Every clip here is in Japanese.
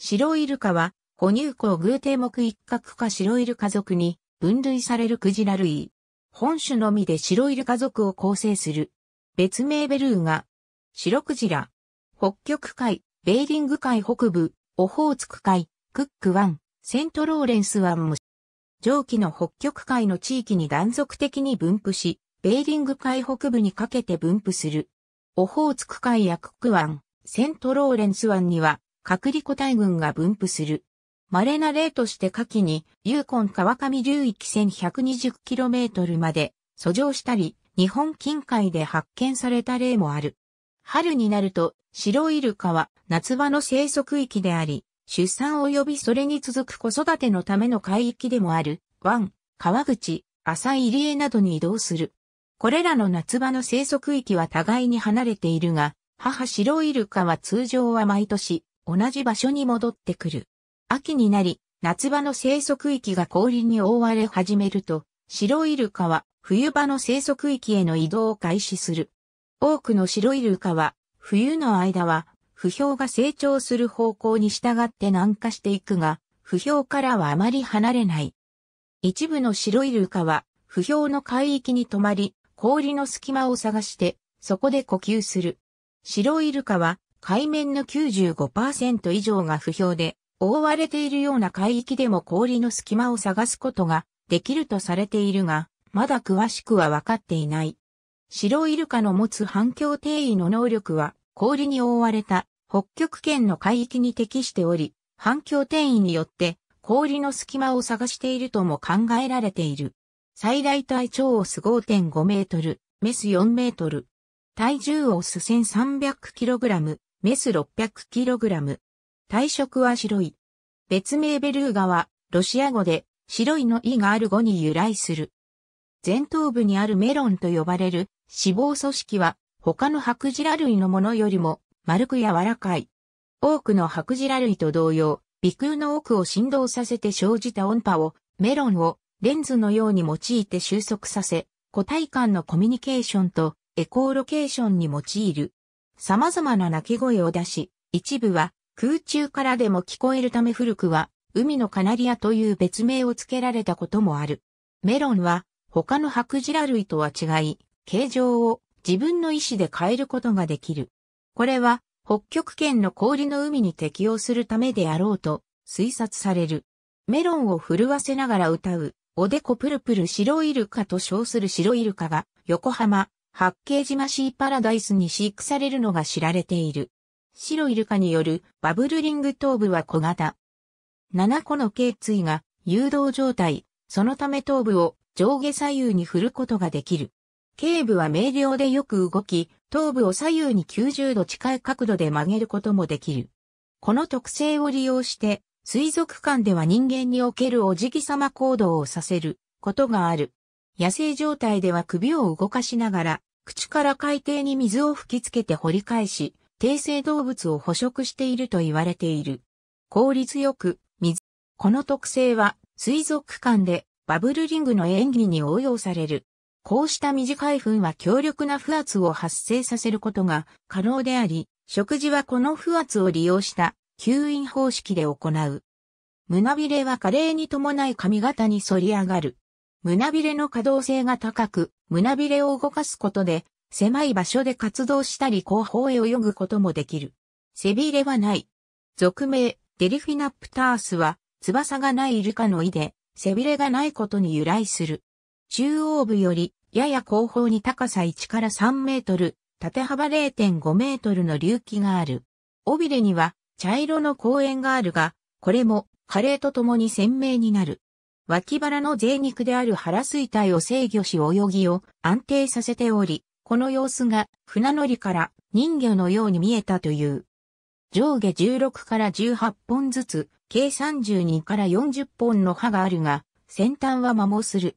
白イルカは、哺乳綱偶定目一角か白イルカ族に分類されるクジラ類。本種のみで白イルカ族を構成する。別名ベルーガ。白クジラ。北極海、ベーリング海北部、オホーツク海、クック湾、セントローレンス湾も、上記の北極海の地域に断続的に分布し、ベーリング海北部にかけて分布する。オホーツク海やクック湾、セントローレンス湾には、隔離個体群が分布する。稀な例として下記に、ユーコン川上流域 1120km まで遡上したり、日本近海で発見された例もある。春になると、白イルカは夏場の生息域であり、出産及びそれに続く子育てのための海域でもある、湾、川口、浅い入江などに移動する。これらの夏場の生息域は互いに離れているが、母白イルカは通常は毎年、同じ場所に戻ってくる。秋になり、夏場の生息域が氷に覆われ始めると、白イルカは冬場の生息域への移動を開始する。多くの白イルカは、冬の間は、不評が成長する方向に従って南下していくが、不評からはあまり離れない。一部の白イルカは、不評の海域に止まり、氷の隙間を探して、そこで呼吸する。白イルカは、海面の95%以上が不評で、覆われているような海域でも氷の隙間を探すことができるとされているが、まだ詳しくは分かっていない。白イルカの持つ反響定位の能力は、氷に覆われた北極圏の海域に適しており、反響定位によって氷の隙間を探しているとも考えられている。最大体長オス5.5メートル、メス4メートル。体重オス 1300kg、メス 600kg。体色は白い。別名ベルーガは、ロシア語で、白いの意がある語に由来する。前頭部にあるメロンと呼ばれる脂肪組織は、他の白ジラ類のものよりも、丸く柔らかい。多くの白ジラ類と同様、鼻腔の奥を振動させて生じた音波を、メロンをレンズのように用いて収束させ、個体間のコミュニケーションとエコーロケーションに用いる。様々な鳴き声を出し、一部は空中からでも聞こえるため古くは海のカナリアという別名を付けられたこともある。メロンは他のハクジラ類とは違い、形状を自分の意思で変えることができる。これは北極圏の氷の海に適応するためであろうと推察される。メロンを震わせながら歌う、おでこプルプル白イルカと称する白イルカが横浜、八景島シーパラダイスに飼育されるのが知られている。白イルカによるバブルリング頭部は小型。7個の頸椎が誘導状態、そのため頭部を上下左右に振ることができる。頸部は明瞭でよく動き、頭部を左右に90度近い角度で曲げることもできる。この特性を利用して、水族館では人間におけるおじぎ様行動をさせることがある。野生状態では首を動かしながら口から海底に水を吹きつけて掘り返し、低生動物を捕食していると言われている。効率よく、水。この特性は、水族館でバブルリングの演技に応用される。こうした短い糞は強力な不圧を発生させることが可能であり、食事はこの不圧を利用した吸引方式で行う。胸びれは加齢に伴い髪型に反り上がる。胸びれの可動性が高く、胸びれを動かすことで、狭い場所で活動したり後方へ泳ぐこともできる。背びれはない。俗名、デリフィナプタースは、翼がないイルカの意で、背びれがないことに由来する。中央部より、やや後方に高さ1から3メートル、縦幅0.5メートルの隆起がある。尾びれには、茶色の公園があるが、これも、加齢とともに鮮明になる。脇腹の贅肉である腹水体を制御し泳ぎを安定させており、この様子が船乗りから人魚のように見えたという。上下16から18本ずつ、計32から40本の歯があるが、先端は摩耗する。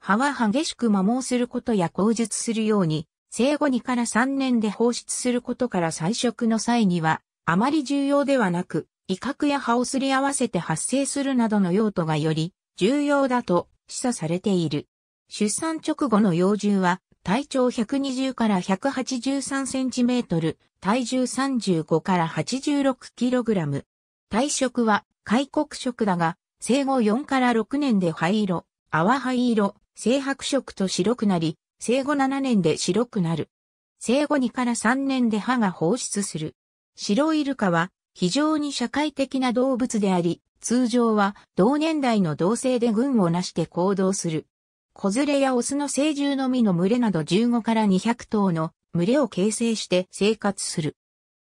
歯は激しく摩耗することや口述するように、生後2から3年で放出することから採食の際には、あまり重要ではなく、威嚇や歯をすり合わせて発生するなどの用途がより重要だと示唆されている。出産直後の幼獣は体長120から183センチメートル、体重35から86キログラム。体色は開国色だが、生後4から6年で灰色、淡灰色、青白色と白くなり、生後7年で白くなる。生後2から3年で歯が放出する。白イルカは非常に社会的な動物であり、通常は同年代の同性で群をなして行動する。子連れやオスの成獣のみの群れなど15から200頭の群れを形成して生活する。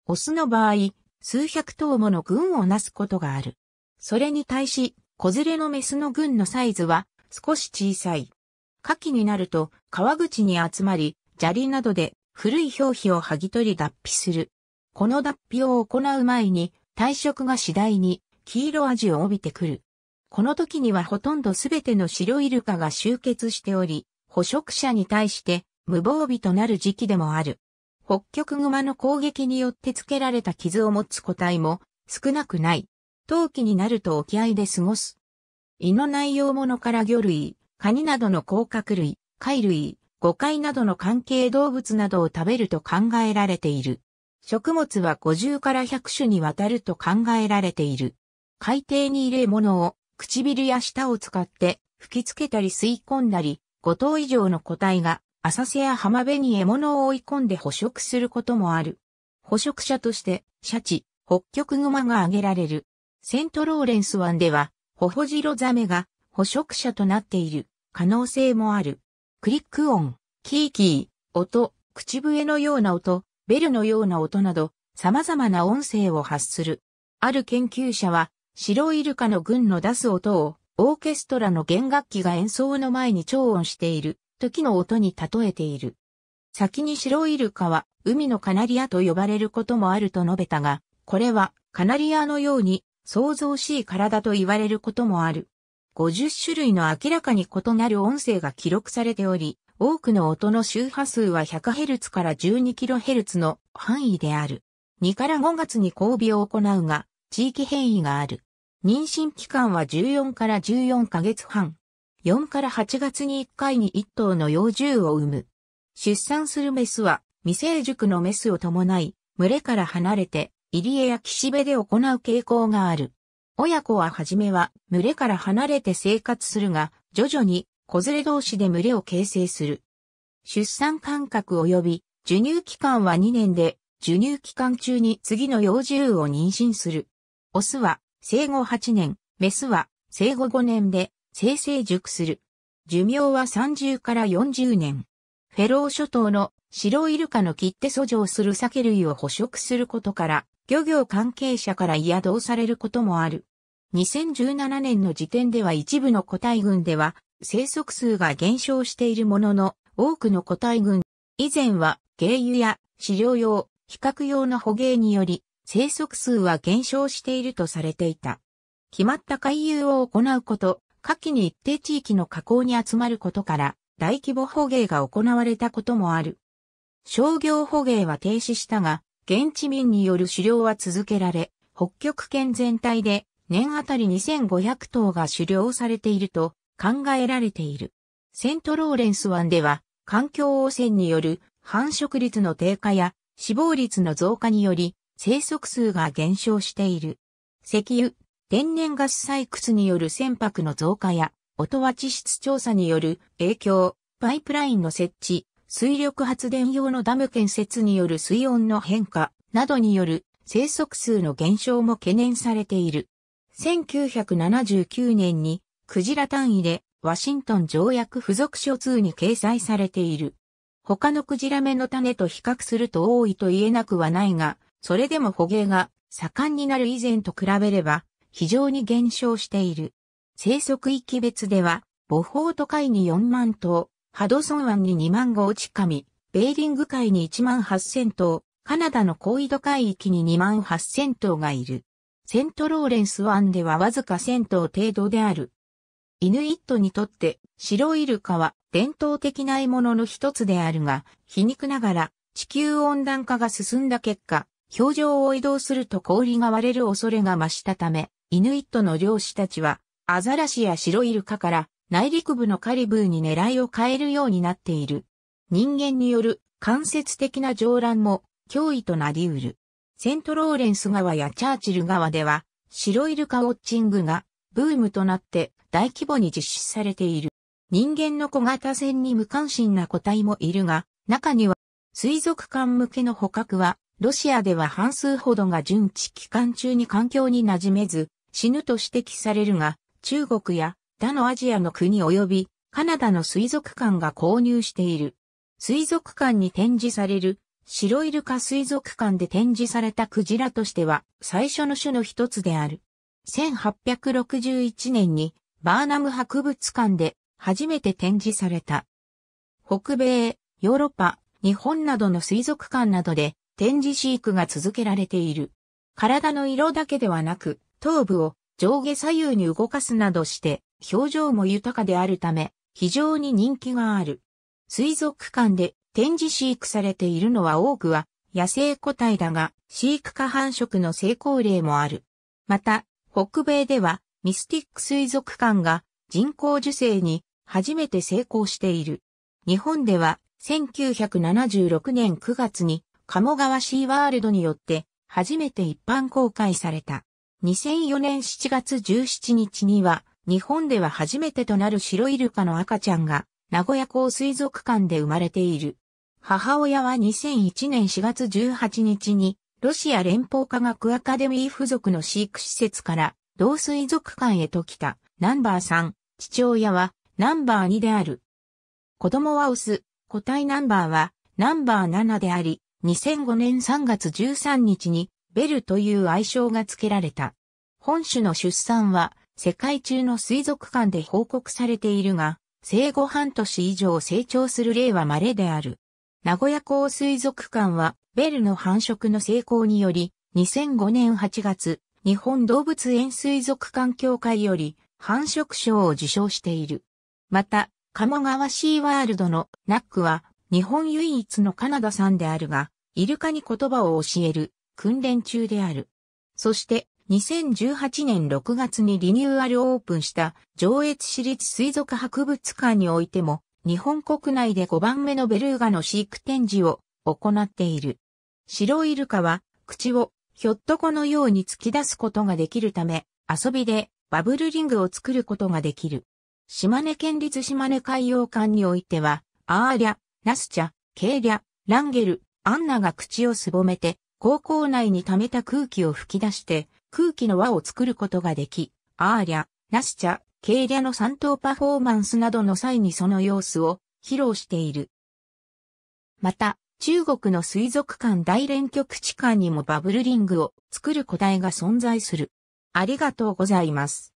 オスの場合、数百頭もの群をなすことがある。それに対し、子連れのメスの群のサイズは少し小さい。夏季になると川口に集まり、砂利などで古い表皮を剥ぎ取り脱皮する。この脱皮を行う前に、退職が次第に黄色味を帯びてくる。この時にはほとんどすべての白イルカが集結しており、捕食者に対して無防備となる時期でもある。北極熊の攻撃によってつけられた傷を持つ個体も少なくない。冬季になると沖合で過ごす。胃の内容物から魚類、カニなどの甲殻類、貝類、誤解などの関係動物などを食べると考えられている。食物は50から100種にわたると考えられている。海底に入れ物を唇や舌を使って吹きつけたり吸い込んだり、5頭以上の個体が浅瀬や浜辺に獲物を追い込んで捕食することもある。捕食者として、シャチ、北極熊が挙げられる。セントローレンス湾では、ホホジロザメが捕食者となっている可能性もある。クリック音、キーキー、音、口笛のような音、ベルのような音など、様々な音声を発する。ある研究者は、白イルカの群の出す音を、オーケストラの弦楽器が演奏の前に超音している、時の音に例えている。先に白イルカは、海のカナリアと呼ばれることもあると述べたが、これは、カナリアのように、想像しい体と言われることもある。50種類の明らかに異なる音声が記録されており、多くの音の周波数は 100Hz から 12kHz の範囲である。2から5月に交尾を行うが、地域変異がある。妊娠期間は14から14ヶ月半。4から8月に1回に1頭の幼獣を産む。出産するメスは未成熟のメスを伴い、群れから離れて、入り江や岸辺で行う傾向がある。親子は初めは群れから離れて生活するが、徐々に子連れ同士で群れを形成する。出産間隔及び授乳期間は2年で、授乳期間中に次の幼獣を妊娠する。オスは生後8年、メスは生後5年で生成熟する。寿命は30から40年。フェロー諸島の白イルカの切手遡上する酒類を捕食することから、漁業関係者から嫌動されることもある。2017年の時点では一部の個体群では生息数が減少しているものの、多くの個体群、以前は、鯨油や飼料用、比較用の捕鯨により、生息数は減少しているとされていた。決まった回遊を行うこと、夏季に一定地域の河口に集まることから、大規模捕鯨が行われたこともある。商業捕鯨は停止したが、現地民による狩猟は続けられ、北極圏全体で年あたり2500頭が狩猟されていると考えられている。セントローレンス湾では環境汚染による繁殖率の低下や死亡率の増加により生息数が減少している。石油、天然ガス採掘による船舶の増加や、音は地質調査による影響、パイプラインの設置、水力発電用のダム建設による水温の変化などによる生息数の減少も懸念されている。1979年にクジラ単位でワシントン条約付属書通に掲載されている。他のクジラ目の種と比較すると多いと言えなくはないが、それでも捕鯨が盛んになる以前と比べれば非常に減少している。生息域別では、ボホート海に4万頭、ハドソン湾に2万5近み、ベーリング海に1万8000頭、カナダの高緯度海域に2万8000頭がいる。セントローレンス湾ではわずか1000頭程度である。イヌイットにとって白イルカは伝統的な獲物の一つであるが、皮肉ながら地球温暖化が進んだ結果、表情を移動すると氷が割れる恐れが増したため、イヌイットの漁師たちは、アザラシやシロイルカから内陸部のカリブーに狙いを変えるようになっている。人間による間接的な上乱も脅威となり得る。セントローレンス川やチャーチル川では、シロイルカウォッチングがブームとなって大規模に実施されている。人間の小型船に無関心な個体もいるが、中には水族館向けの捕獲はロシアでは半数ほどが巡地。期間中に環境に馴染めず、死ぬと指摘されるが、中国や他のアジアの国及びカナダの水族館が購入している。水族館に展示される白イルカ水族館で展示されたクジラとしては最初の種の一つである。1861年にバーナム博物館で初めて展示された。北米、ヨーロッパ、日本などの水族館などで展示飼育が続けられている。体の色だけではなく、頭部を上下左右に動かすなどして、表情も豊かであるため、非常に人気がある。水族館で展示飼育されているのは多くは野生個体だが、飼育下繁殖の成功例もある。また、北米ではミスティック水族館が人工受精に初めて成功している。日本では1976年9月に鴨川シーワールドによって初めて一般公開された。2004年7月17日には日本では初めてとなる白イルカの赤ちゃんが名古屋港水族館で生まれている。母親は2001年4月18日にロシア連邦科学アカデミー付属の飼育施設から同水族館へと来たナンバー3、父親はナンバー2である。子供はオス、個体ナンバーはナンバー7であり、2005年3月13日にベルという愛称が付けられた。本種の出産は世界中の水族館で報告されているが、生後半年以上成長する例は稀である。名古屋港水族館はベルの繁殖の成功により、2005年8月、日本動物園水族館協会より繁殖賞を受賞している。また、鴨川シーワールドのナックは日本唯一のカナダ産であるが、イルカに言葉を教える訓練中である。そして2018年6月にリニューアルオープンした上越市立水族博物館においても日本国内で5番目のベルーガの飼育展示を行っている。白イルカは口をひょっとこのように突き出すことができるため遊びでバブルリングを作ることができる。島根県立島根海洋館においては、アーリャ、ナスチャ、ケイリャ、ランゲル、アンナが口をすぼめて、高校内に溜めた空気を吹き出して、空気の輪を作ることができ、アーリャ、ナスチャ、ケイリャの3等パフォーマンスなどの際にその様子を披露している。また、中国の水族館大連局地下にもバブルリングを作る個体が存在する。ありがとうございます。